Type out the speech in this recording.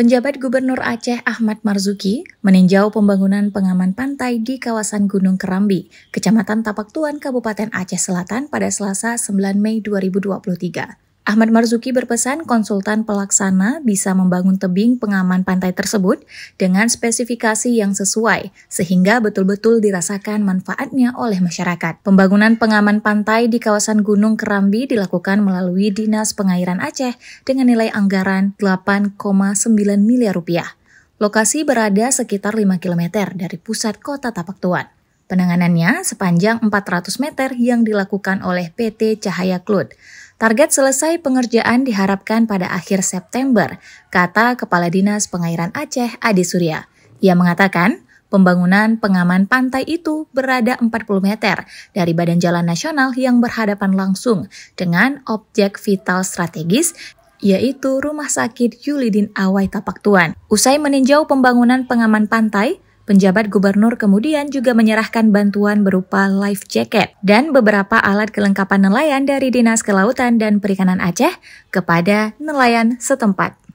Penjabat Gubernur Aceh Ahmad Marzuki meninjau pembangunan pengaman pantai di kawasan Gunung Kerambi, Kecamatan Tapak Tuan, Kabupaten Aceh Selatan pada Selasa 9 Mei 2023. Ahmad Marzuki berpesan konsultan pelaksana bisa membangun tebing pengaman pantai tersebut dengan spesifikasi yang sesuai sehingga betul-betul dirasakan manfaatnya oleh masyarakat. Pembangunan pengaman pantai di kawasan Gunung Kerambi dilakukan melalui Dinas Pengairan Aceh dengan nilai anggaran 8,9 miliar rupiah. Lokasi berada sekitar 5 km dari pusat kota Tapak Tuan. Penanganannya sepanjang 400 meter yang dilakukan oleh PT Cahaya Klut. Target selesai pengerjaan diharapkan pada akhir September, kata Kepala Dinas Pengairan Aceh Adi Surya. Ia mengatakan, pembangunan pengaman pantai itu berada 40 meter dari badan jalan nasional yang berhadapan langsung dengan objek vital strategis yaitu Rumah Sakit Yulidin Awai Tapaktuan. Usai meninjau pembangunan pengaman pantai, Penjabat gubernur kemudian juga menyerahkan bantuan berupa life jacket dan beberapa alat kelengkapan nelayan dari Dinas Kelautan dan Perikanan Aceh kepada nelayan setempat.